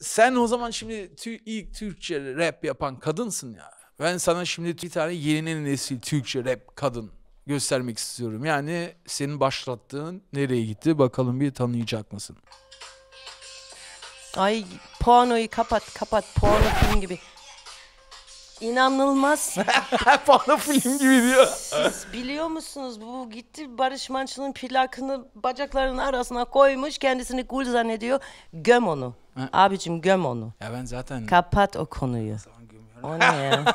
sen o zaman şimdi tü, ilk Türkçe rap yapan kadınsın ya. Ben sana şimdi bir tane yeni nesil Türkçe rap kadın göstermek istiyorum. Yani senin başlattığın nereye gitti bakalım bir tanıyacak mısın? Ay pornoyu kapat kapat porno film gibi. İnanılmaz. Pahalı film gibi diyor. Siz biliyor musunuz bu gitti Barış Manço'nun plakını bacaklarının arasına koymuş kendisini cool zannediyor. Göm onu. Ha. Abicim göm onu. Ya ben zaten... Kapat o konuyu. O ne ya?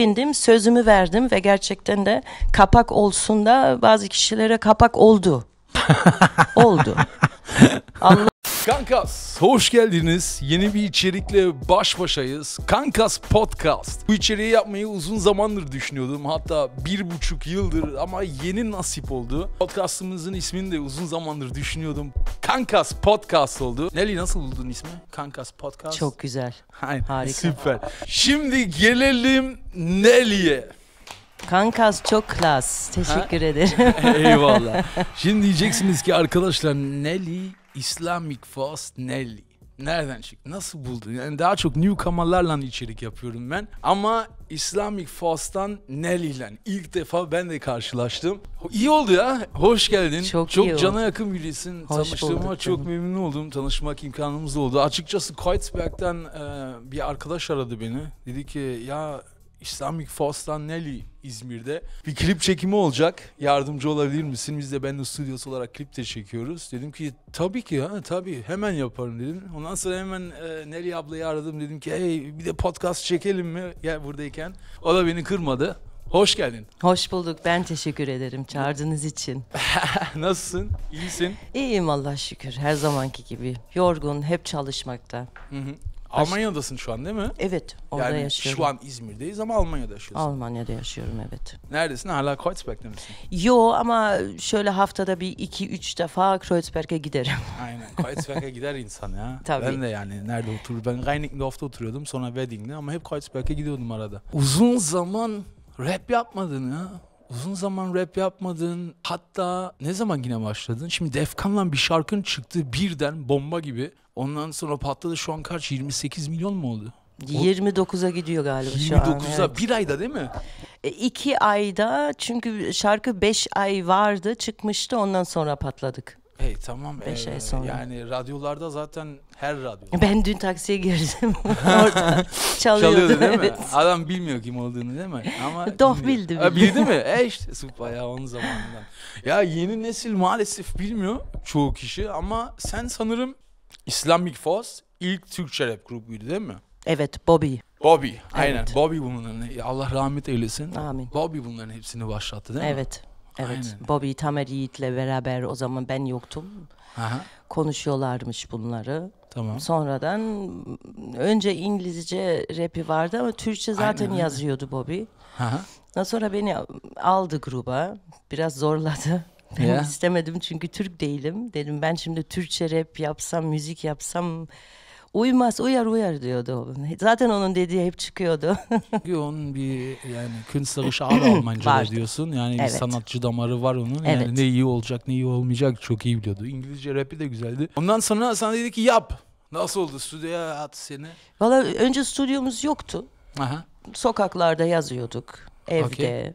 Bindim, sözümü verdim ve gerçekten de kapak olsun da bazı kişilere kapak oldu. oldu. Allah Kankas hoş geldiniz. Yeni bir içerikle baş başayız. Kankas Podcast. Bu içeriği yapmayı uzun zamandır düşünüyordum. Hatta bir buçuk yıldır ama yeni nasip oldu. Podcastımızın ismini de uzun zamandır düşünüyordum. Kankas Podcast oldu. Nelly nasıl buldun ismi? Kankas Podcast. Çok güzel. Hayır, Harika. Süper. Şimdi gelelim Nelly'e. Kankas çok klas. Teşekkür ederim. Eyvallah. Şimdi diyeceksiniz ki arkadaşlar Nelly Islamic Fosnelli. Nereden çıktı? Nasıl buldun? Yani daha çok newcomer'larla içerik yapıyorum ben. Ama Islamic Fast'tan Nelly'le ilk defa ben de karşılaştım. İyi oldu ya. Hoş geldin. Çok, çok iyi cana oldu. yakın birisin. Hoş Tanıştığıma çok benim. memnun oldum. Tanışmak imkanımız oldu. Açıkçası Kreuzberg'den e, bir arkadaş aradı beni. Dedi ki ya Islamic Fast'tan Nelly İzmir'de. Bir klip çekimi olacak. Yardımcı olabilir misin? Biz de Benno Studios olarak klip de çekiyoruz. Dedim ki tabii ki ha tabii hemen yaparım dedim. Ondan sonra hemen e, Nelly ablayı aradım. Dedim ki hey bir de podcast çekelim mi ya buradayken. O da beni kırmadı. Hoş geldin. Hoş bulduk. Ben teşekkür ederim çağırdığınız için. Nasılsın? İyisin? İyiyim Allah şükür. Her zamanki gibi. Yorgun, hep çalışmakta. Hı hı. Almanya'dasın şu an değil mi? Evet, orada yani yaşıyorum. şu an İzmir'deyiz ama Almanya'da yaşıyorsun. Almanya'da yaşıyorum evet. Neredesin? Hala Kreuzberg'de misin? Yo ama şöyle haftada bir iki üç defa Kreuzberg'e giderim. Aynen, Kreuzberg'e gider insan ya. Tabii. Ben de yani nerede oturur? Ben Reinickendorf'ta oturuyordum sonra Wedding'de ama hep Kreuzberg'e gidiyordum arada. Uzun zaman rap yapmadın ya. Uzun zaman rap yapmadın. Hatta ne zaman yine başladın? Şimdi Defkan'la bir şarkın çıktı birden bomba gibi. Ondan sonra patladı şu an kaç 28 milyon mu oldu? 29'a gidiyor galiba 29'a, şu an. 29'a evet. bir ayda değil mi? E, iki ayda çünkü şarkı 5 ay vardı çıkmıştı ondan sonra patladık. Hey tamam. Beş ee, ay sonra. Yani radyolarda zaten her radyo. Ben dün taksiye girdim. Orada çalıyordu. çalıyordu değil evet. mi? Adam bilmiyor kim olduğunu değil mi? Ama Doh bildi. Ha, bildi mi? E işte süper ya onun zamanından. Ya yeni nesil maalesef bilmiyor çoğu kişi ama sen sanırım Islamic Force ilk Türkçe rap grubuydu değil mi? Evet Bobby. Bobby aynen evet. Bobby bunların Allah rahmet eylesin. Amin. Bobby bunların hepsini başlattı değil mi? Evet. Evet Bobby Tamer Yiğit'le beraber o zaman ben yoktum. Aha. Konuşuyorlarmış bunları. Tamam. Sonradan önce İngilizce rapi vardı ama Türkçe zaten aynen, yazıyordu Bobby. Aha. Sonra beni aldı gruba. Biraz zorladı. Ben yeah. istemedim çünkü Türk değilim. Dedim ben şimdi Türkçe rap yapsam, müzik yapsam uymaz uyar uyar diyordu. Zaten onun dediği hep çıkıyordu. onun bir yani künstlerische Art Almanca diyorsun. Yani evet. bir sanatçı damarı var onun. Evet. ne iyi olacak ne iyi olmayacak çok iyi biliyordu. İngilizce rapi de güzeldi. Ondan sonra sana dedi ki yap. Nasıl oldu stüdyoya at seni? Valla önce stüdyomuz yoktu. Aha. Sokaklarda yazıyorduk. Evde. Okay.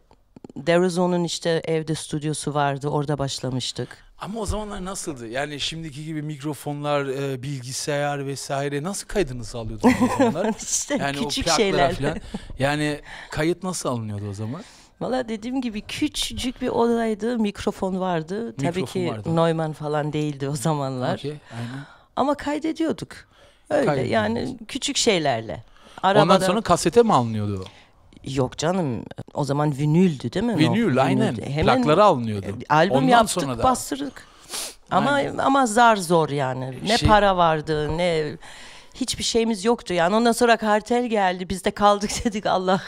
Derizon'un işte evde stüdyosu vardı. Orada başlamıştık. Ama o zamanlar nasıldı? Yani şimdiki gibi mikrofonlar, e, bilgisayar vesaire nasıl kaydınızı sağlıyordunuz o zamanlar? İşte yani küçük şeyler. Yani kayıt nasıl alınıyordu o zaman? Valla dediğim gibi küçücük bir odaydı, mikrofon vardı. Mikrofon Tabii ki vardı. Neumann falan değildi o zamanlar. Okay, aynen. Ama kaydediyorduk. Öyle yani küçük şeylerle. Arabada... Ondan sonra kasete mi alınıyordu o? Yok canım o zaman vinüldü değil mi? Vinül o, aynen. Hemen Plakları alınıyordu. E, albüm Ondan yaptık sonra da. bastırdık. Ama ama zar zor yani. Ne şey... para vardı ne hiçbir şeyimiz yoktu yani. Ondan sonra kartel geldi. Biz de kaldık dedik Allah.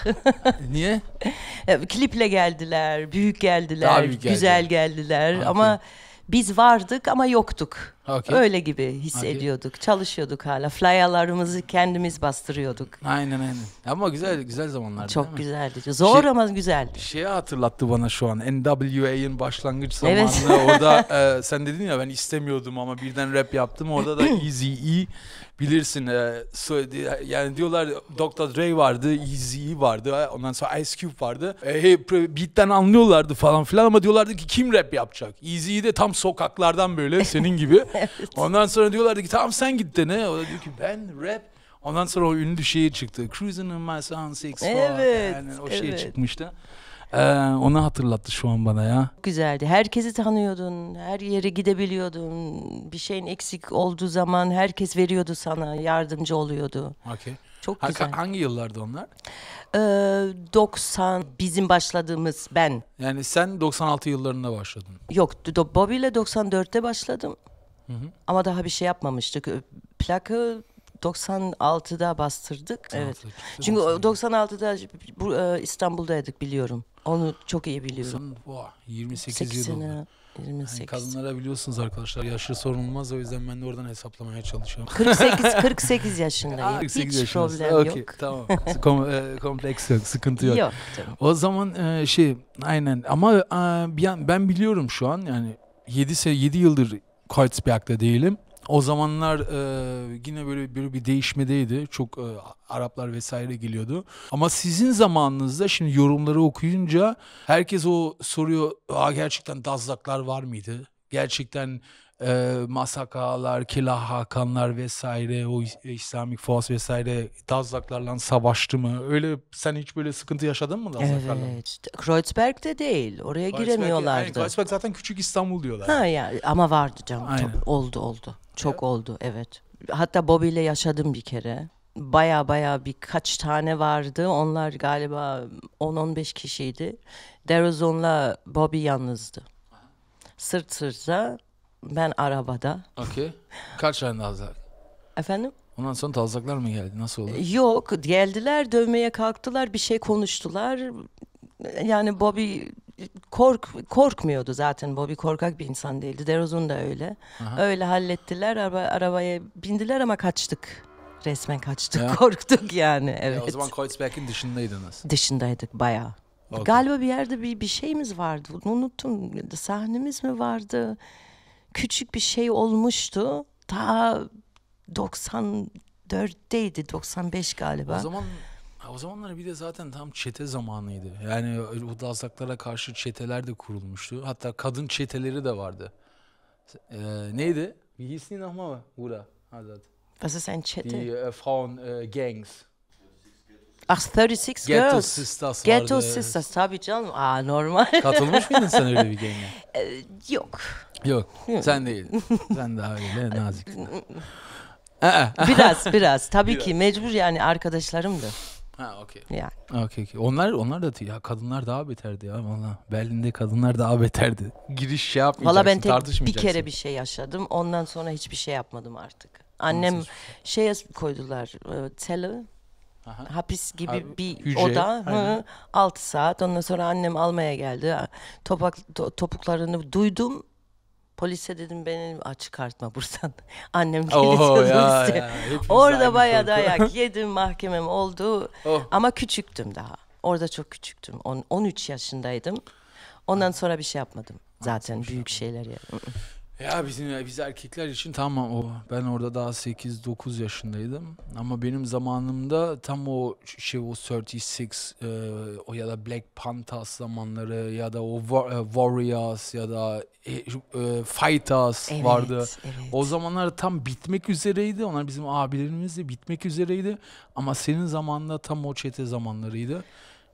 Niye? E, kliple geldiler, büyük geldiler, büyük güzel geldiler, geldiler. ama biz vardık ama yoktuk. Okay. Öyle gibi hissediyorduk. Okay. Çalışıyorduk hala. Flyerlarımızı kendimiz bastırıyorduk. Aynen aynen. Ama güzel güzel zamanlardı. Çok güzeldi. Zor şey, ama güzeldi. Şeyi hatırlattı bana şu an. NWA'in başlangıç zamanı. Evet. Orada e, sen dedin ya ben istemiyordum ama birden rap yaptım. Orada da Easy E bilirsin. E, söyledi, yani diyorlar Dr. Dre vardı, Easy E vardı. Ondan sonra Ice Cube vardı. E, beat'ten anlıyorlardı falan filan ama diyorlardı ki kim rap yapacak? Easy E de tam sokaklardan böyle senin gibi. evet. Ondan sonra diyorlardı ki tamam sen git de ne? O da diyor ki ben rap. Ondan sonra o ünlü şey çıktı. Cruising in my sound six falan. Evet, yani o şey çıkmıştı. Ee, onu hatırlattı şu an bana ya. Güzeldi. Herkesi tanıyordun. Her yere gidebiliyordun. Bir şeyin eksik olduğu zaman herkes veriyordu sana. Yardımcı oluyordu. Okay. Çok güzel. Hangi, hangi yıllarda onlar? Ee, 90 bizim başladığımız ben. Yani sen 96 yıllarında başladın. Yok Bobby ile 94'te başladım. Hı hı. Ama daha bir şey yapmamıştık. Plakı 96'da bastırdık. Tamam, evet. Çünkü 96'da bu, e, İstanbul'daydık biliyorum. Onu çok iyi biliyorum. Sen, oh, 28 8 yıl sene. oldu. 28. Yani kadınlara biliyorsunuz arkadaşlar yaşlı sorulmaz o yüzden ben de oradan hesaplamaya çalışıyorum. 48 48 yaşındayım. Aa, 48 Hiç yaşındasın. problem okay, yok. Tamam. Kom, e, kompleks yok, sıkıntı yok. yok O zaman e, şey aynen ama e, ben biliyorum şu an yani 7 se 7 yıldır Kreuzberg'de değilim. O zamanlar e, yine böyle, böyle bir değişmedeydi. Çok e, Araplar vesaire geliyordu. Ama sizin zamanınızda şimdi yorumları okuyunca herkes o soruyor. Aa gerçekten Dazlaklar var mıydı? Gerçekten e, Masakalar, Kilah Hakanlar vesaire o İslamik Fuas vesaire Dazlaklarla savaştı mı? Öyle sen hiç böyle sıkıntı yaşadın mı Dazlaklarla? Evet. Kreuzberg de değil. Oraya Kreuzberg, giremiyorlardı. Yani Kreuzberg zaten küçük İstanbul diyorlar. Ha yani ama vardı canım. Aynen. Tabii, oldu oldu. Çok evet. oldu evet. Hatta Bobby ile yaşadım bir kere baya baya birkaç tane vardı. Onlar galiba 10-15 kişiydi. Derozon'la Bobby yalnızdı. Sırt sırta ben arabada. Okey. Kaç tane tazlak? Efendim? Ondan sonra tazlaklar mı geldi? Nasıl oldu? Yok geldiler dövmeye kalktılar bir şey konuştular. Yani Bobby kork korkmuyordu zaten Bobby korkak bir insan değildi. Derozun da öyle. Aha. Öyle hallettiler araba, arabaya bindiler ama kaçtık. Resmen kaçtık ya. korktuk yani evet. Ya o zaman Kreuzberg'in dışındaydınız. Dışındaydık bayağı. Okay. Galiba bir yerde bir, bir şeyimiz vardı. Unuttum sahnemiz mi vardı? küçük bir şey olmuştu. Ta 94'teydi 95 galiba. O zaman o zamanlar bir de zaten tam çete zamanıydı. Yani Hudalsaklara karşı çeteler de kurulmuştu. Hatta kadın çeteleri de vardı. Ee, neydi? Wie hieß die nochmal? Ura. Hazret. Was ist ein Çete? Die äh, uh, Frauen äh, uh, Gangs. Ah 36 Ghetto Girls. Sistas Ghetto vardı. Sistas tabii canım. Aa normal. Katılmış mıydın sen öyle bir game'e? Ee, yok. Yok. Sen değil. sen daha öyle nazik. biraz biraz tabii biraz. ki mecbur yani arkadaşlarımdı. Ha okey. Yani. Okey okey. Onlar onlar da ya kadınlar daha beterdi ya valla. Berlin'de kadınlar daha beterdi. Giriş şey yapmayacaksın, Valla ben tek bir kere bir şey yaşadım. Ondan sonra hiçbir şey yapmadım artık. Annem şey? şeye koydular e, tele Aha. hapis gibi ha, bir hücre, oda. Hı, 6 saat. Ondan sonra annem almaya geldi. Topak, to, topuklarını duydum. Polise dedim beni çıkartma buradan. Annem gelirse Orada bayağı dayak yedim mahkemem oldu. Oh. Ama küçüktüm daha. Orada çok küçüktüm. 13 yaşındaydım. Ondan sonra bir şey yapmadım. Zaten şey büyük şeyler yaptım. Ya bizim biz erkekler için tamam o. Ben orada daha 8-9 yaşındaydım. Ama benim zamanımda tam o şey o 36 e, o ya da Black Panthers zamanları ya da o War, e, Warriors ya da e, e, Fighters evet, vardı. Evet. O zamanlar tam bitmek üzereydi. Onlar bizim abilerimizdi. Bitmek üzereydi. Ama senin zamanında tam o çete zamanlarıydı.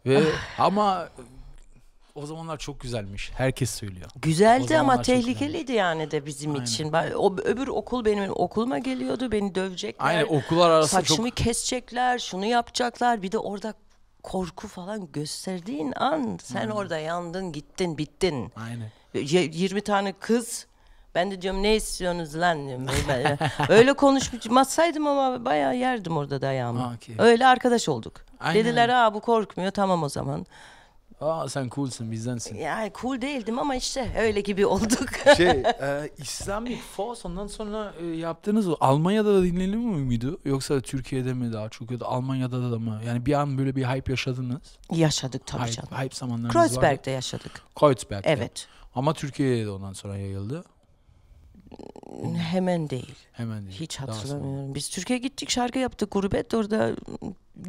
Ve ah. ama o zamanlar çok güzelmiş. Herkes söylüyor. Güzeldi ama tehlikeliydi yani de bizim Aynen. için. Ben, o öbür okul benim okuluma geliyordu. Beni dövecekler. Aynen okullar arası saçımı çok. Saçımı kesecekler, şunu yapacaklar. Bir de orada korku falan gösterdiğin an sen Aynen. orada yandın, gittin, bittin. Aynen. 20 tane kız ben de diyorum ne istiyorsunuz lan diyorum. Öyle konuşmasaydım ama bayağı yerdim orada dayağımı. Okay. Öyle arkadaş olduk. Aynen. Dediler aa bu korkmuyor tamam o zaman. Aa sen coolsun bizdensin. Yani cool değildim ama işte öyle gibi olduk. şey e, Islamic Force ondan sonra e, yaptığınız o Almanya'da da dinlenir mi muydu? Yoksa Türkiye'de mi daha çok ya da Almanya'da da mı? Yani bir an böyle bir hype yaşadınız. Yaşadık tabii hype, canım. Hype zamanlarınız Kreuzberg'de vardı. yaşadık. Kreuzberg'de. Evet. Ama Türkiye'ye de ondan sonra yayıldı. Hmm, hemen değil. Hemen değil. Hiç hatırlamıyorum. Biz Türkiye'ye gittik şarkı yaptık. Gurbet orada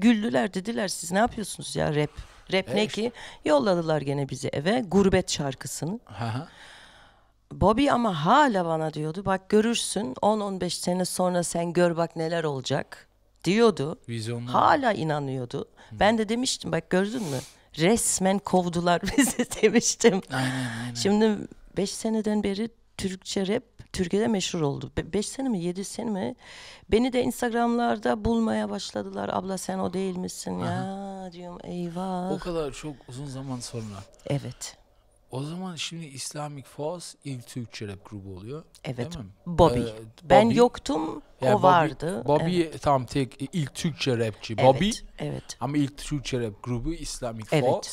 güldüler dediler siz ne yapıyorsunuz ya rap. Rap e ne işte. ki? Yolladılar gene bizi eve gurbet şarkısını. Aha. Bobby ama hala bana diyordu bak görürsün 10-15 sene sonra sen gör bak neler olacak diyordu. Vizyonlu. Hala inanıyordu. Hı. Ben de demiştim bak gördün mü? Resmen kovdular bizi demiştim. Aynen, aynen. Şimdi 5 seneden beri Türkçe rap Türkiye'de meşhur oldu. Be beş sene mi yedi sene mi? Beni de Instagram'larda bulmaya başladılar. Abla sen o değil misin ya diyorum eyvah. O kadar çok uzun zaman sonra. Evet. O zaman şimdi Islamic Force ilk Türkçe rap grubu oluyor. Evet. Değil mi? Bobby. Ee, Bobby. Ben yoktum, yani o Bobby, vardı. Bobby evet. tam tek ilk Türkçe rapçi evet, Bobby. Evet. Ama ilk Türkçe rap grubu Islamic evet. Force.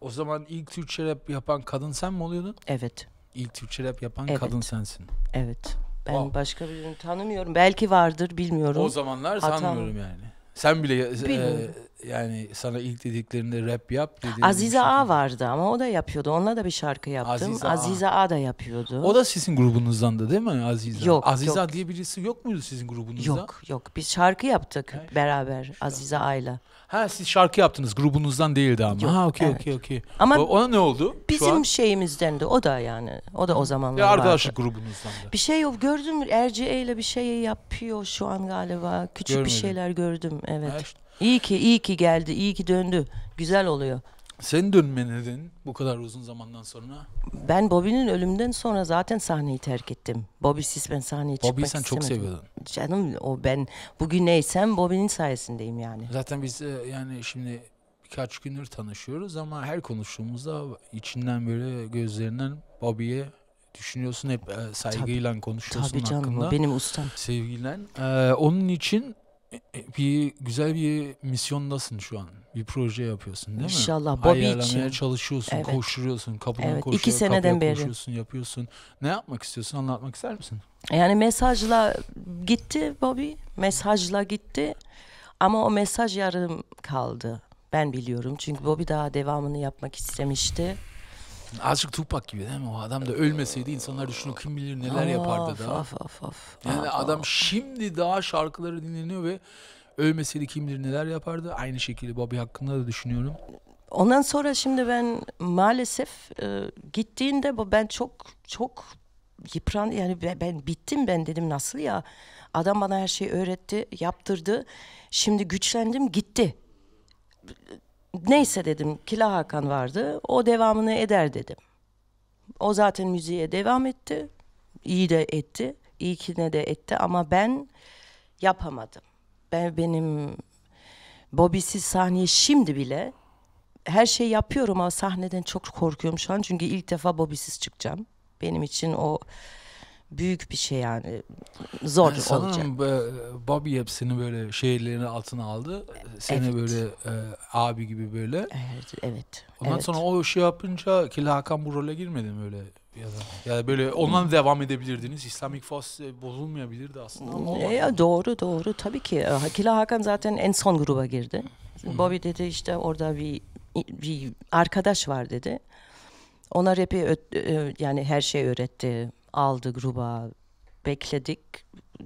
O zaman ilk Türkçe rap yapan kadın sen mi oluyordun? Evet ilk Türkçe rap yapan evet. kadın sensin. Evet. Ben oh. başka birini tanımıyorum. Belki vardır bilmiyorum. O zamanlar Hatam. sanmıyorum yani. Sen bile e, bilmiyorum. e, yani sana ilk dediklerinde rap yap dediğim Azize A vardı ama o da yapıyordu. Onunla da bir şarkı yaptım. Azize, Azize A. A da yapıyordu. O da sizin grubunuzdan da değil mi Azize? Yok. Azize yok. diye birisi yok muydu sizin grubunuzda? Yok yok. Biz şarkı yaptık ha, şey beraber şarkı. Azize A'yla. Ha siz şarkı yaptınız grubunuzdan değildi ama. Yok, ha okey evet. okey okey. Ama o, ona ne oldu? Bizim şeyimizden de o da yani. O da o zamanlar ya Arkadaşlık vardı. grubunuzdan da. Bir şey yok gördüm Erciye ile bir şey yapıyor şu an galiba. Küçük Görmedim. bir şeyler gördüm evet. Ha, işte İyi ki iyi ki geldi, iyi ki döndü. Güzel oluyor. Sen dönme nedenin bu kadar uzun zamandan sonra? Ben Bobby'nin ölümünden sonra zaten sahneyi terk ettim. Bobby'siz siz ben sahneye Bobby'yi çıkmak sen çok istemedim. seviyordun. Canım o ben bugün neysem Bobby'nin sayesindeyim yani. Zaten biz e, yani şimdi birkaç gündür tanışıyoruz ama her konuştuğumuzda içinden böyle gözlerinden Bobby'ye düşünüyorsun hep e, saygıyla konuşuyorsun Tabii canım o hakkında. benim ustam. Sevgilen. E, onun için e, e, bir güzel bir misyondasın şu an. Bir proje yapıyorsun değil mi? İnşallah Bobby için. çalışıyorsun, evet. koşturuyorsun, kapına evet. koşuyor, İki seneden beri. koşuyorsun, yapıyorsun. Ne yapmak istiyorsun anlatmak ister misin? Yani mesajla gitti Bobby, mesajla gitti ama o mesaj yarım kaldı. Ben biliyorum çünkü Bobby daha devamını yapmak istemişti. Azıcık Tupac gibi değil mi? O adam da ölmeseydi insanlar düşünüyor kim bilir neler yapardı of, daha. Of, of, of. Yani of, adam of. şimdi daha şarkıları dinleniyor ve ölmeseydi kim bilir neler yapardı. Aynı şekilde Bobby hakkında da düşünüyorum. Ondan sonra şimdi ben maalesef e, gittiğinde ben çok çok yıpran yani ben, ben bittim ben dedim nasıl ya adam bana her şeyi öğretti yaptırdı şimdi güçlendim gitti neyse dedim Kila Hakan vardı. O devamını eder dedim. O zaten müziğe devam etti. İyi de etti. İyi ki ne de etti ama ben yapamadım. Ben benim Bobisiz sahneye şimdi bile her şey yapıyorum ama sahneden çok korkuyorum şu an. Çünkü ilk defa Bobisiz çıkacağım. Benim için o büyük bir şey yani zor yani olacak. E, Bobby hepsini böyle şehirlerini altına aldı. E, seni evet. böyle e, abi gibi böyle. Evet. evet Ondan evet. sonra o şey yapınca Kili Hakan bu role girmedi mi öyle? Ya da, ya böyle hmm. ondan devam edebilirdiniz. İslamik Fas e, bozulmayabilirdi aslında. Hmm, Ama e, doğru doğru tabii ki. Kila Hakan zaten en son gruba girdi. Hı. Bobby dedi işte orada bir, bir arkadaş var dedi. Ona rapi yani her şey öğretti aldı gruba. Bekledik.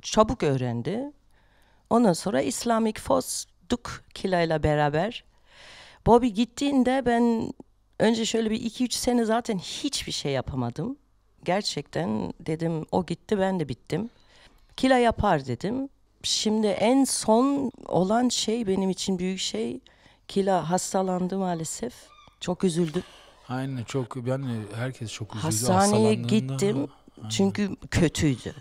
Çabuk öğrendi. Ondan sonra İslamik Fos Duk Kila ile beraber. Bobby gittiğinde ben önce şöyle bir iki üç sene zaten hiçbir şey yapamadım. Gerçekten dedim o gitti ben de bittim. Kila yapar dedim. Şimdi en son olan şey benim için büyük şey. Kila hastalandı maalesef. Çok üzüldüm. Aynen çok yani herkes çok üzüldü. Hastaneye gittim. Çünkü kötüydü.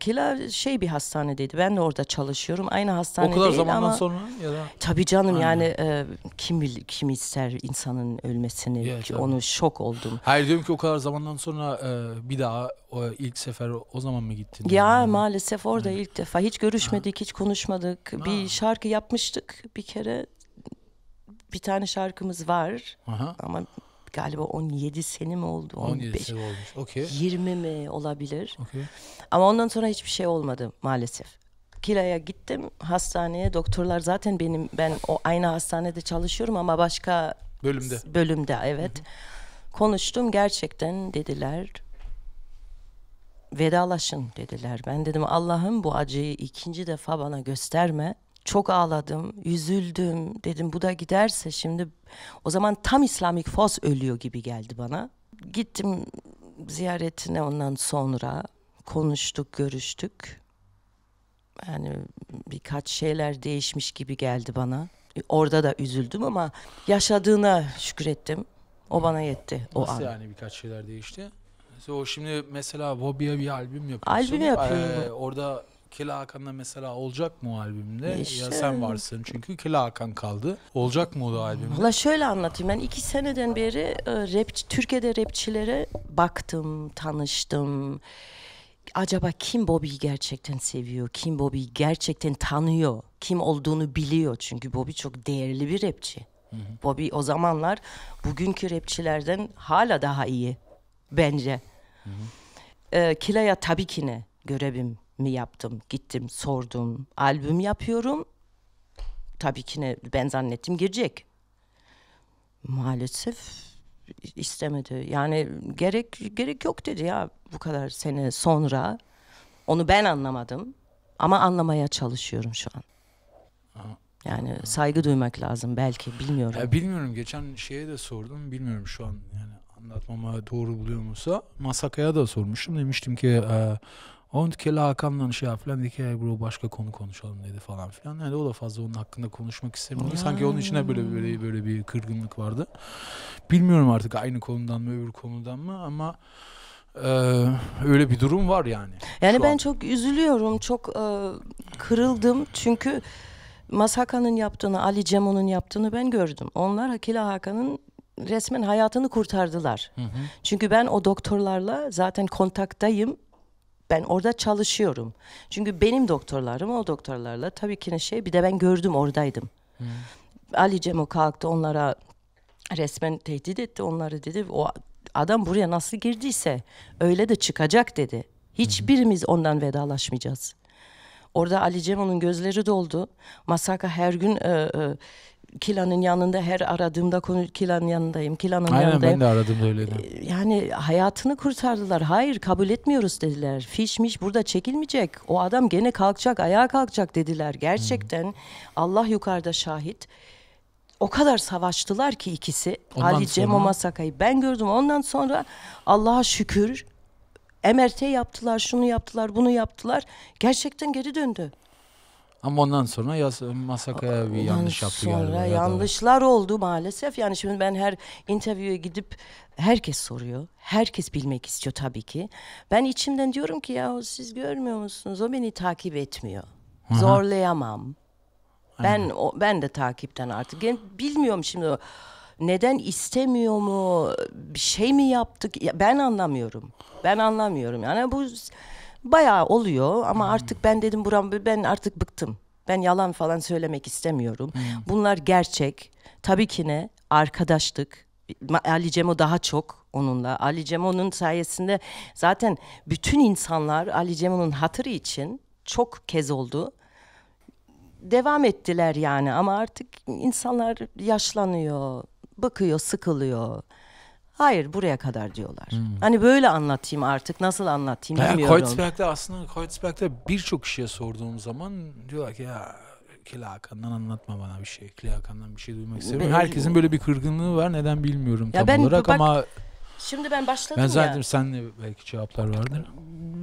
Kila şey bir hastane dedi. Ben de orada çalışıyorum. Aynı hastanede O kadar zamandan ama... sonra ya da... Tabii canım Aynen. yani e, kim kim ister insanın ölmesini. Ya, onu şok oldum. Hayır diyorum ki o kadar zamandan sonra e, bir daha o ilk sefer o zaman mı gittin? Ya yani? maalesef orada Aynen. ilk defa. Hiç görüşmedik, ha. hiç konuşmadık. Ha. Bir şarkı yapmıştık bir kere. Bir tane şarkımız var. Aha. Ama galiba 17 sene mi oldu? 15, 17 sene olmuş. Okay. 20 mi olabilir? Okay. Ama ondan sonra hiçbir şey olmadı maalesef. Kila'ya gittim hastaneye doktorlar zaten benim ben o aynı hastanede çalışıyorum ama başka bölümde bölümde evet hı hı. konuştum gerçekten dediler vedalaşın dediler ben dedim Allah'ım bu acıyı ikinci defa bana gösterme çok ağladım, üzüldüm. Dedim bu da giderse şimdi o zaman tam İslamik Fos ölüyor gibi geldi bana. Gittim ziyaretine ondan sonra konuştuk, görüştük. Yani birkaç şeyler değişmiş gibi geldi bana. Orada da üzüldüm ama yaşadığına şükrettim. O bana yetti o Nasıl an. yani birkaç şeyler değişti? Mesela o şimdi mesela Bobby'e bir albüm yapıyorsun. Albüm yapıyorum. Ee, orada Kila Hakan'la mesela olacak mu albümde? İşte. Ya sen varsın çünkü Kila Hakan kaldı. Olacak mı o da albümde? Valla şöyle anlatayım. Ben iki seneden beri e, rap, Türkiye'de rapçilere baktım, tanıştım. Acaba kim Bobby'yi gerçekten seviyor? Kim Bobby'yi gerçekten tanıyor? Kim olduğunu biliyor? Çünkü Bobby çok değerli bir rapçi. Hı hı. Bobby o zamanlar bugünkü rapçilerden hala daha iyi bence. Hı hı. Ee, Kila'ya tabii ki ne görevim mi yaptım? Gittim, sordum. Albüm yapıyorum. Tabii ki ne, ben zannettim girecek. Maalesef istemedi. Yani gerek gerek yok dedi ya bu kadar sene sonra. Onu ben anlamadım ama anlamaya çalışıyorum şu an. Yani saygı duymak lazım belki bilmiyorum. Ya bilmiyorum geçen şeye de sordum bilmiyorum şu an yani anlatmama doğru buluyor musa Masaka'ya da sormuştum demiştim ki ee, On kere Hakan'la şey yap falan dedi ki hey bro başka konu konuşalım dedi falan filan. Yani o da fazla onun hakkında konuşmak istemiyor Sanki onun içine böyle böyle böyle bir kırgınlık vardı. Bilmiyorum artık aynı konudan mı öbür konudan mı ama ee, öyle bir durum var yani. Yani Şu ben an. çok üzülüyorum, çok e, kırıldım çünkü Masaka'nın yaptığını, Ali Cemo'nun yaptığını ben gördüm. Onlar Hakila Hakan'ın resmen hayatını kurtardılar. Hı hı. Çünkü ben o doktorlarla zaten kontaktayım. Ben orada çalışıyorum. Çünkü benim doktorlarım o doktorlarla tabii ki ne şey bir de ben gördüm oradaydım. Hmm. Ali Cemo kalktı onlara resmen tehdit etti onları dedi o adam buraya nasıl girdiyse öyle de çıkacak dedi. Hiçbirimiz ondan vedalaşmayacağız. Orada Ali Cemo'nun gözleri doldu. Masaka her gün e, e, Kila'nın yanında her aradığımda konu Kila'nın yanındayım. Kila'nın Aynen, yanındayım. Aynen ben de aradığımda öyleydi. Ee, yani hayatını kurtardılar. Hayır kabul etmiyoruz dediler. Fişmiş burada çekilmeyecek. O adam gene kalkacak, ayağa kalkacak dediler. Gerçekten hmm. Allah yukarıda şahit. O kadar savaştılar ki ikisi. Ondan Ali sonra... Cem Masakayı ben gördüm. Ondan sonra Allah'a şükür MRT yaptılar, şunu yaptılar, bunu yaptılar. Gerçekten geri döndü. Ama ondan sonra yaz, Masaka'ya bir ondan yanlış yaptı sonra galiba. yanlışlar da. oldu maalesef. Yani şimdi ben her interview'e gidip herkes soruyor. Herkes bilmek istiyor tabii ki. Ben içimden diyorum ki ya siz görmüyor musunuz? O beni takip etmiyor. Aha. Zorlayamam. Ben o, ben de takipten artık. Yani bilmiyorum şimdi neden istemiyor mu bir şey mi yaptık ben anlamıyorum ben anlamıyorum yani bu Bayağı oluyor ama hmm. artık ben dedim buram ben artık bıktım. Ben yalan falan söylemek istemiyorum. Hmm. Bunlar gerçek. Tabii ki ne? Arkadaşlık. Ali Cemo daha çok onunla. Ali Cemo'nun sayesinde zaten bütün insanlar Ali Cemo'nun hatırı için çok kez oldu devam ettiler yani ama artık insanlar yaşlanıyor, bakıyor, sıkılıyor. Hayır buraya kadar diyorlar. Hmm. Hani böyle anlatayım artık nasıl anlatayım yani bilmiyorum. Kreuzberg'de aslında Kreuzberg'de birçok kişiye sorduğum zaman diyorlar ki ya Kilakan'dan anlatma bana bir şey. Kilakan'dan bir şey duymak istemiyorum. Herkesin böyle bir kırgınlığı var neden bilmiyorum ya tam ben, olarak bak, ama Şimdi ben başladım ben zaten ya. senle belki cevaplar vardır.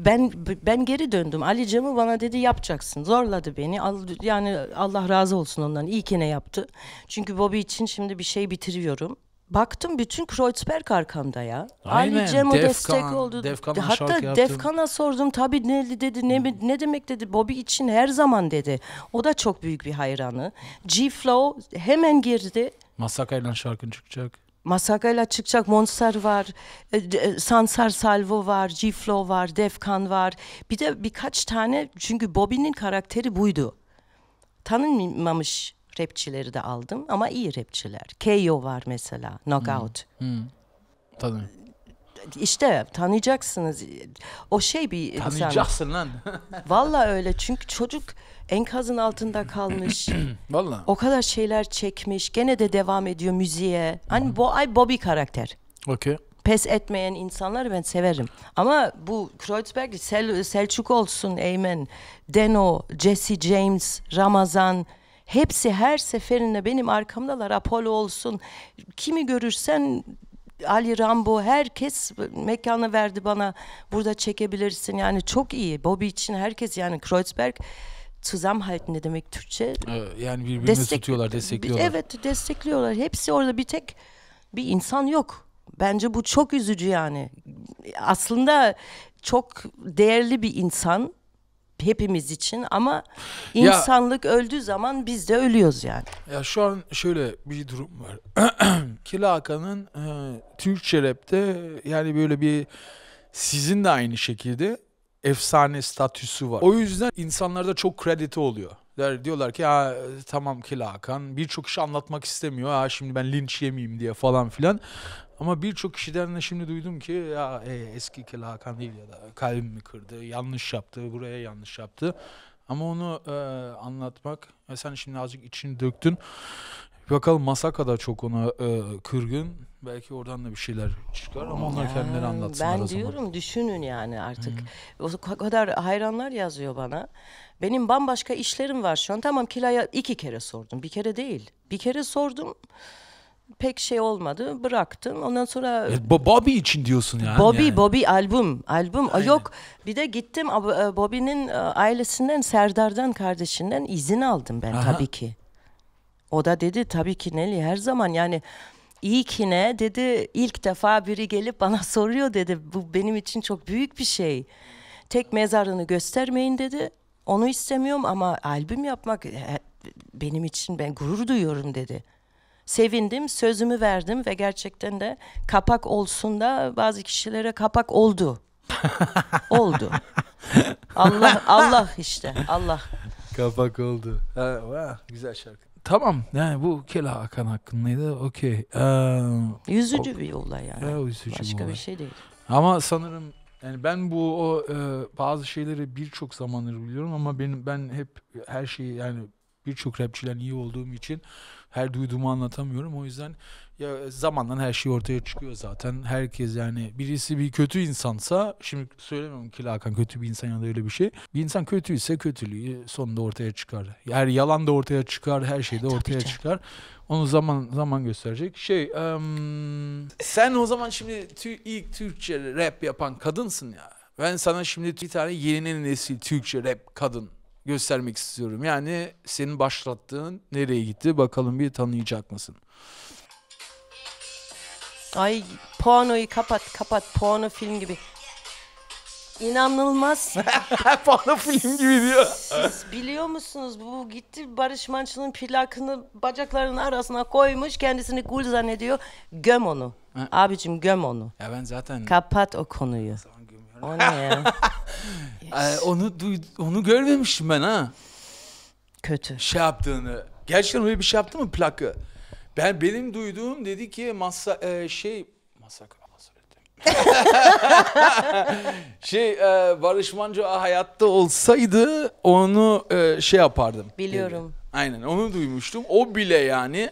Ben ben geri döndüm. Ali Cem'i bana dedi yapacaksın. Zorladı beni. yani Allah razı olsun ondan. İyi ki ne yaptı. Çünkü Bobby için şimdi bir şey bitiriyorum. Baktım bütün Kreuzberg arkamda ya. Aynen. Ali Cemo Defkan, destek oldu. Defkan'ın Hatta Defkan'a sordum tabii ne dedi ne, hmm. ne demek dedi Bobby için her zaman dedi. O da çok büyük bir hayranı. G-Flow hemen girdi. Masaka'yla şarkın çıkacak. Masaka'yla çıkacak Monster var, e, e, Sansar Salvo var, G-Flow var, Defkan var. Bir de birkaç tane çünkü Bobby'nin karakteri buydu. Tanınmamış rapçileri de aldım ama iyi rapçiler. KO var mesela, Knockout. Hmm. Hmm. Tabii. İşte tanıyacaksınız. O şey bir Tanıyacaksın insan. lan. Valla öyle çünkü çocuk enkazın altında kalmış. Valla. O kadar şeyler çekmiş. Gene de devam ediyor müziğe. Hani hmm. bu ay Bobby karakter. Okey pes etmeyen insanları ben severim. Ama bu Kreuzberg, Sel, Selçuk olsun, Eymen, Deno, Jesse James, Ramazan, Hepsi her seferinde benim arkamdalar. Apollo olsun. Kimi görürsen Ali Rambo herkes mekanı verdi bana burada çekebilirsin yani çok iyi Bobby için herkes yani Kreuzberg Zusammenhalten ne demek Türkçe? Yani birbirini Destek, tutuyorlar, destekliyorlar. Evet, destekliyorlar. Hepsi orada bir tek bir insan yok. Bence bu çok üzücü yani. Aslında çok değerli bir insan hepimiz için ama insanlık ya, öldüğü zaman biz de ölüyoruz yani. Ya şu an şöyle bir durum var. Kilaka'nın e, Türkçe rapte yani böyle bir sizin de aynı şekilde efsane statüsü var. O yüzden insanlarda çok krediti oluyor. Der, diyorlar ki ya tamam Kila Hakan birçok kişi anlatmak istemiyor. ya şimdi ben linç yemeyeyim diye falan filan. Ama birçok kişiden de şimdi duydum ki ya e, eski Kila Hakan değil ya da kalbimi kırdı, yanlış yaptı, buraya yanlış yaptı. Ama onu e, anlatmak, e, sen şimdi azıcık içini döktün. Bakalım Masaka'da çok ona e, kırgın. Belki oradan da bir şeyler çıkar ama onlar kendileri anlatsınlar Ben o zaman. diyorum düşünün yani artık. Hı. O kadar hayranlar yazıyor bana. Benim bambaşka işlerim var şu an. Tamam Kila'ya iki kere sordum. Bir kere değil. Bir kere sordum. Pek şey olmadı. Bıraktım. Ondan sonra... E, Bobby için diyorsun yani. Bobby, yani. Bobby albüm. Albüm. Aynen. Yok bir de gittim e, Bobby'nin e, ailesinden, Serdar'dan, kardeşinden izin aldım ben Aha. tabii ki. O da dedi tabii ki Neli her zaman yani iyi ki ne dedi ilk defa biri gelip bana soruyor dedi bu benim için çok büyük bir şey. Tek mezarını göstermeyin dedi. Onu istemiyorum ama albüm yapmak e, e, benim için ben gurur duyuyorum dedi. Sevindim, sözümü verdim ve gerçekten de kapak olsun da bazı kişilere kapak oldu. oldu. Allah Allah işte Allah. Kapak oldu. Ha, ha, güzel şarkı tamam yani bu Kela Akan hakkındaydı. Okey. Ee, yüzücü o, bir olay yani. E, yüzücü Başka bir, olay. bir şey değil. Ama sanırım yani ben bu o e, bazı şeyleri birçok zamandır biliyorum ama benim ben hep her şeyi yani birçok rapçilerin iyi olduğum için her duyduğumu anlatamıyorum. O yüzden ya zamanla her şey ortaya çıkıyor zaten. Herkes yani birisi bir kötü insansa şimdi söylemiyorum ki Hakan kötü bir insan ya da öyle bir şey. Bir insan kötüyse kötülüğü sonunda ortaya çıkar. Her yalan da ortaya çıkar, her şey de ortaya çıkar. Onu zaman zaman gösterecek. Şey, um, sen o zaman şimdi tü, ilk Türkçe rap yapan kadınsın ya. Ben sana şimdi bir tane yeni nesil Türkçe rap kadın göstermek istiyorum. Yani senin başlattığın nereye gitti bakalım bir tanıyacak mısın? Ay pornoyu kapat kapat porno film gibi. İnanılmaz. porno film gibi diyor. Siz biliyor musunuz bu gitti Barış Manço'nun plakını bacaklarının arasına koymuş kendisini gul zannediyor. Göm onu. Ha. Abicim göm onu. Ya ben zaten... Kapat o konuyu. O ne ya? yes. Ee, onu, onu görmemişim ben ha. Kötü. Şey yaptığını. Gerçekten öyle bir şey yaptı mı plakı? Ben benim duyduğum dedi ki masa e, şey masak şey e, Barış Manço hayatta olsaydı onu e, şey yapardım. Biliyorum. Dedi. Aynen onu duymuştum. O bile yani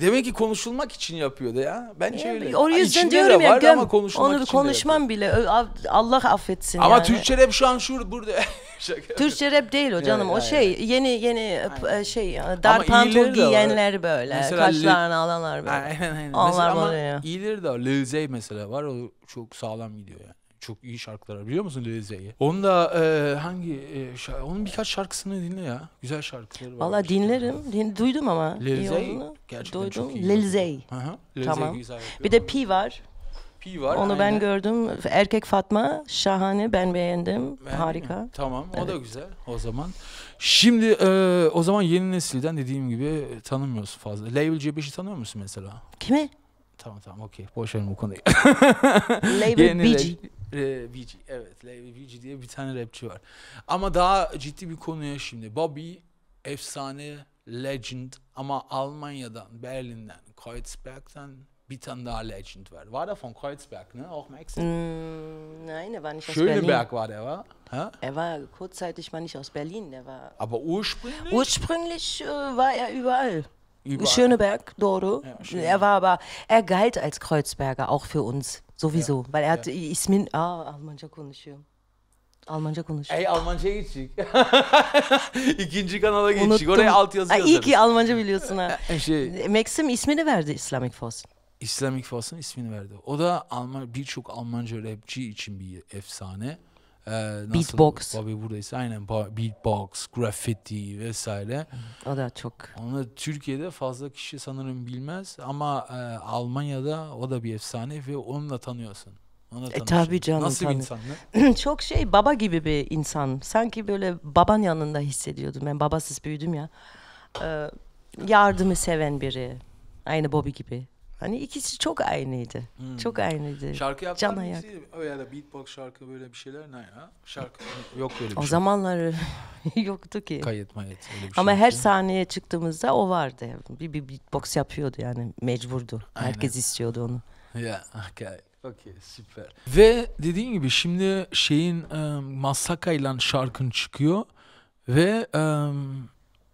demek ki konuşulmak için yapıyordu ya. Ben ya, öyle. O yüzden diyorum ya göm. Ama konuşmak onu için konuşmam bile Allah affetsin Ama yani. Türkçe rap şu an şurada burada Türkçe rap değil o canım. Yani, o şey yeni yeni e, e, aynen. şey e, dar ama pantol giyenler böyle. Mesela kaşlarını alanlar böyle. Aynen aynen. Onlar mesela ama oluyor. iyileri de var. Lil Zay mesela var. O çok sağlam gidiyor yani. Çok iyi şarkılar biliyor musun Lil Zay'i? Onun da e, hangi e, şarkı, onun birkaç şarkısını dinle ya. Güzel şarkıları var. Valla dinlerim. Din, duydum ama. Lil Zay. gerçekten duydum. çok iyi. Lil Zay. Hı hı. tamam. güzel bir de Pi var. Pi var. Onu aynen. ben gördüm. Erkek Fatma şahane ben beğendim. Beğendin Harika. Mi? Tamam evet. o da güzel o zaman. Şimdi e, o zaman yeni nesilden dediğim gibi tanımıyorsun fazla. Label C5'i tanıyor musun mesela? Kimi? Tamam tamam okey. Boş bu konuyu. Label yeni BG. E, BG evet. Label BG diye bir tane rapçi var. Ama daha ciddi bir konuya şimdi. Bobby efsane legend ama Almanya'dan, Berlin'den, Kreuzberg'den bir Legend war. War der von Kreuzberg, ne? Auch Maxi? Mm, nein, er war nicht Schöneberg aus Berlin. Schöneberg war der, war? Ha? Er war kurzzeitig mal nicht aus Berlin, der war. Aber ursprünglich? Ursprünglich äh, war er überall. überall. Schöneberg, Doro. Ja, Schöneberg. Er war aber, er galt als Kreuzberger auch für uns sowieso, ja. weil er hat ja. İsmin, aa Almanca konuşuyor. Almanca konuşuyor. Ey Almanca geçecek. İkinci kanala geçecek. Unuttum. Oraya alt yazı Ay, İyi ki Almanca biliyorsun ha. şey. Maxim ismini verdi Islamic Force'un. İslamik Fast'ın ismini verdi. O da Alman birçok Almanca rapçi için bir efsane. Ee, nasıl, beatbox. Bobby buradaysa aynen beatbox, graffiti vesaire. O da çok. Onu Türkiye'de fazla kişi sanırım bilmez ama e, Almanya'da o da bir efsane ve onunla tanıyorsun. Ona e tabi canım. Nasıl tabii. bir insan? çok şey baba gibi bir insan. Sanki böyle baban yanında hissediyordum. Ben babasız büyüdüm ya. Ee, yardımı seven biri. Aynı Bobby gibi. Hani ikisi çok aynıydı. Hmm. Çok aynıydı. Şarkı yaptın Can ayak. Öyle şey da beatbox şarkı böyle bir şeyler ne ya? Şarkı yok böyle bir o şey. O zamanlar yoktu ki. Kayıt mayıt öyle bir Ama şey her sahneye çıktığımızda o vardı. Bir, bir beatbox yapıyordu yani mecburdu. Aynen. Herkes istiyordu onu. Ya yeah, okay. Okey süper. Ve dediğin gibi şimdi şeyin e, Masaka ile şarkın çıkıyor ve e,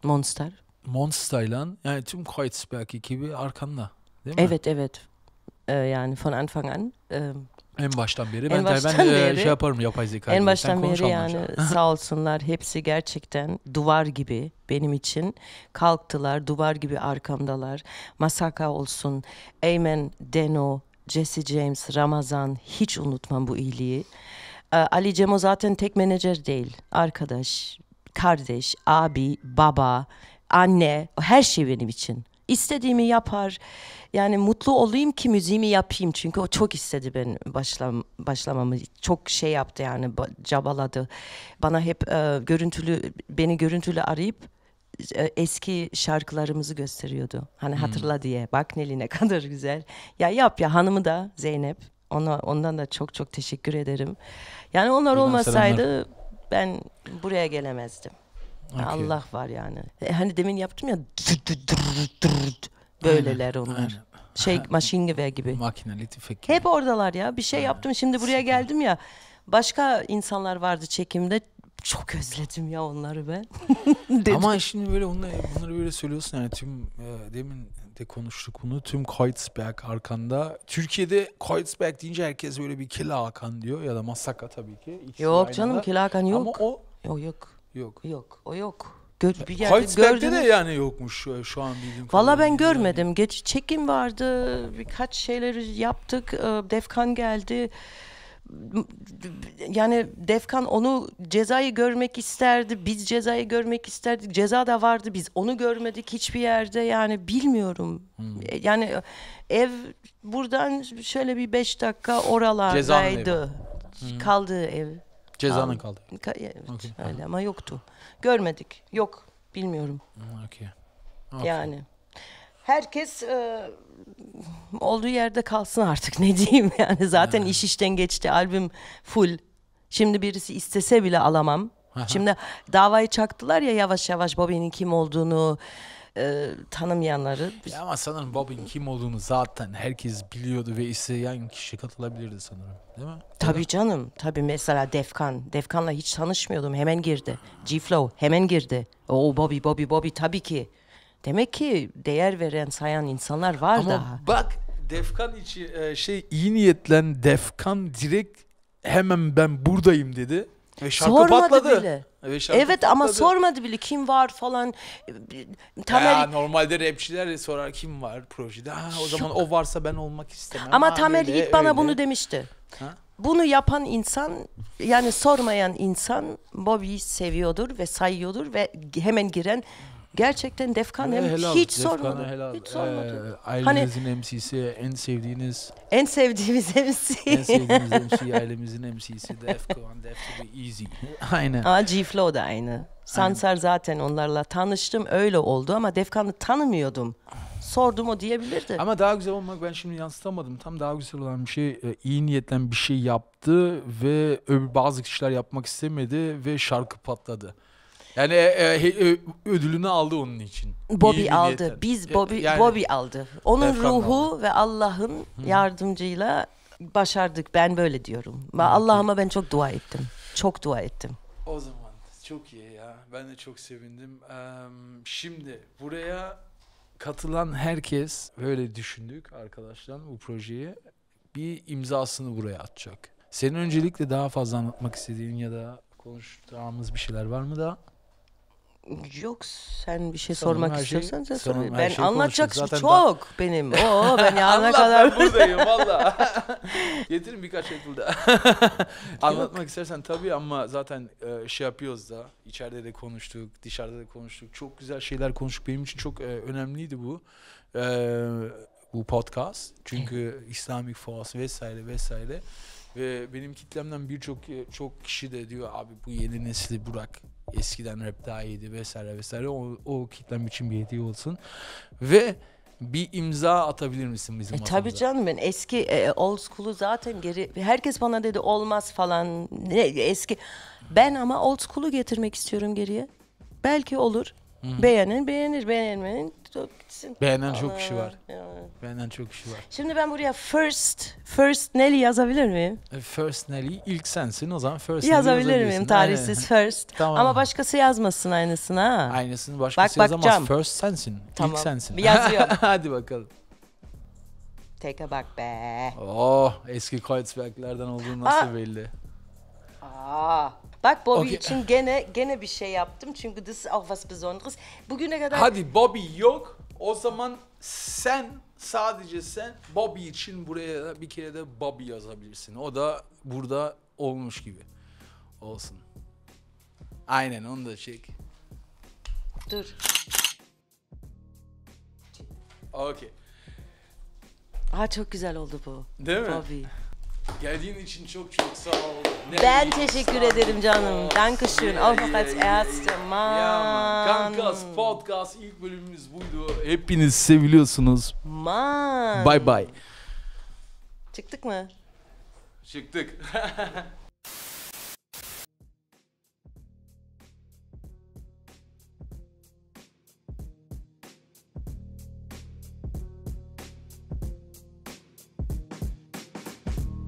Monster. Monster ile yani tüm Koitsberg ekibi arkanda. Değil mi? Evet evet. Ee, yani von Anfang an. E, en baştan beri. Ben, en baştan ben şey beri, şey yaparım yapay zeka. En baştan beri yani sağ olsunlar hepsi gerçekten duvar gibi benim için. Kalktılar duvar gibi arkamdalar. Masaka olsun, Eymen Deno, Jesse James, Ramazan hiç unutmam bu iyiliği. Ee, Ali Cemo zaten tek menajer değil. Arkadaş, kardeş, abi, baba, anne her şey benim için. İstediğimi yapar, yani mutlu olayım ki müziğimi yapayım çünkü o çok istedi ben başlam başlamamı çok şey yaptı yani cabaladı bana hep e, görüntülü beni görüntülü arayıp e, eski şarkılarımızı gösteriyordu. Hani hmm. hatırla diye. Bak Neli ne kadar güzel. Ya yap ya hanımı da Zeynep. Ona ondan da çok çok teşekkür ederim. Yani onlar olmasaydı ben buraya gelemezdim. Okay. Allah var yani. hani demin yaptım ya. Böyleler onlar. Aynen şey machine gewehr gibi. Makineli tüfek. Gibi. Hep oradalar ya. Bir şey yaptım şimdi buraya geldim ya. Başka insanlar vardı çekimde. Çok özledim ya onları ben. Ama şimdi böyle onları, bunları böyle söylüyorsun yani tüm e, demin de konuştuk bunu. Tüm Kreuzberg arkanda. Türkiye'de Kreuzberg deyince herkes böyle bir Kila Hakan diyor ya da Masaka tabii ki. İkisi yok canım Kila Hakan yok. Ama o... Yok yok. Yok. Yok o yok. Gör, bir yerde Heidelberg'de de yani yokmuş e, şu an bildiğim Valla ben görmedim. Yani. Geç çekim vardı. Birkaç şeyleri yaptık. E, Defkan geldi. Yani Defkan onu cezayı görmek isterdi. Biz cezayı görmek isterdik. Ceza da vardı. Biz onu görmedik hiçbir yerde. Yani bilmiyorum. Hmm. E, yani ev buradan şöyle bir beş dakika oralardaydı. Cezanın hmm. Kaldığı ev. Cezanın kaldı. Ka- evet Okay. öyle ama yoktu. Görmedik. Yok. Bilmiyorum. Hmm, okey. Aferin. Yani. Herkes e, olduğu yerde kalsın artık ne diyeyim yani zaten iş işten geçti albüm full. Şimdi birisi istese bile alamam. Aha. Şimdi davayı çaktılar ya yavaş yavaş Bobby'nin kim olduğunu, e, tanımayanları. Ya ama sanırım Bob'in kim olduğunu zaten herkes biliyordu ve isteyen kişi katılabilirdi sanırım. Değil mi? Tabii Değil canım. Tabii mesela Defkan. Defkan'la hiç tanışmıyordum. Hemen girdi. G-Flow hemen girdi. O Bobby Bobby Bobby tabii ki. Demek ki değer veren sayan insanlar var ama daha. bak Defkan içi e, şey iyi niyetlen Defkan direkt hemen ben buradayım dedi. E şarkı sormadı patladı. bile. Evet, şarkı evet patladı. ama sormadı bile kim var falan. Tamer Ya normalde rapçiler sorar kim var projede. Ha, o zaman o varsa ben olmak istemem. Ama ha, Tamer Yiğit bana öyle. bunu demişti. Ha? Bunu yapan insan yani sormayan insan Bobby'yi seviyordur ve sayıyordur ve hemen giren gerçekten Defkan hem helal, hiç sormadı. Helal. Hiç sormadı. Ee, ailenizin hani, MC'si en sevdiğiniz en sevdiğimiz MC. en sevdiğimiz MC ailemizin MC'si Defkan Defkan Easy. Aynen. Aa G-Flow da aynı. Sansar zaten onlarla tanıştım öyle oldu ama Defkan'ı tanımıyordum. Sordum o diyebilirdi. Ama daha güzel olmak ben şimdi yansıtamadım. Tam daha güzel olan bir şey e, iyi niyetten bir şey yaptı ve bazı kişiler yapmak istemedi ve şarkı patladı. Yani e, e, ödülünü aldı onun için. Bobby İyi aldı. Yeter. Biz e, Bobby yani, Bobby aldı. Onun ruhu aldı. ve Allah'ın yardımcıyla başardık. Ben böyle diyorum. Allah'ıma ben çok dua ettim. Çok dua ettim. O zaman çok iyi ya. Ben de çok sevindim. Şimdi buraya katılan herkes böyle düşündük arkadaşlar bu projeyi bir imzasını buraya atacak. Senin öncelikle daha fazla anlatmak istediğin ya da konuştuğumuz bir şeyler var mı da? Yok sen bir şey Sanırım sormak şey- istiyorsan sen sor. Ben şeyi anlatacak Zaten çok benim. Oo ben yarına kadar buradayım valla. Getirin birkaç şey burada. Anlatmak istersen tabii ama zaten e, şey yapıyoruz da İçeride de konuştuk, dışarıda da konuştuk. Çok güzel şeyler konuştuk. Benim için çok e, önemliydi bu. E, bu podcast. Çünkü İslamik Fuas vesaire vesaire. Ve benim kitlemden birçok çok kişi de diyor abi bu yeni nesli Burak eskiden rap daha iyiydi vesaire vesaire o, o kitlem için bir hediye olsun. Ve bir imza atabilir misin bizim e, adımıza? Tabii canım ben eski e, old school'u zaten geri herkes bana dedi olmaz falan ne eski ben ama old school'u getirmek istiyorum geriye. Belki olur. Hmm. Beğenin beğenir, beğenmenin gitsin. Beğenen çok kişi var. Yani. Beğenen çok kişi var. Şimdi ben buraya first, first Nelly yazabilir miyim? E, first Nelly ilk sensin o zaman first Yazabilir Nelly miyim tarihsiz first? Tamam. Ama başkası yazmasın aynısını ha. Aynısını başkası Bak, yazamaz. Bakacağım. First sensin, tamam. ilk sensin. Yazıyor. Hadi bakalım. Take a bak be. Oh eski Kreuzberg'lerden olduğunu nasıl Aa. belli. Aa. Bak Bobby okay. için gene gene bir şey yaptım çünkü this ist auch was Besonderes. Bugüne kadar... Hadi Bobby yok o zaman sen sadece sen Bobby için buraya bir kere de Bobby yazabilirsin. O da burada olmuş gibi olsun. Aynen onu da çek. Dur. Okey. Aa çok güzel oldu bu. Değil mi? Bobby. Geldiğin için çok çok sağ ol. Ne Ben teşekkür ederim canım. Dankeschön. Alfakat Ärzte, man. Kankas Podcast ilk bölümümüz buydu. Hepiniz seviliyorsunuz. Man. Bye bye. Çıktık mı? Çıktık.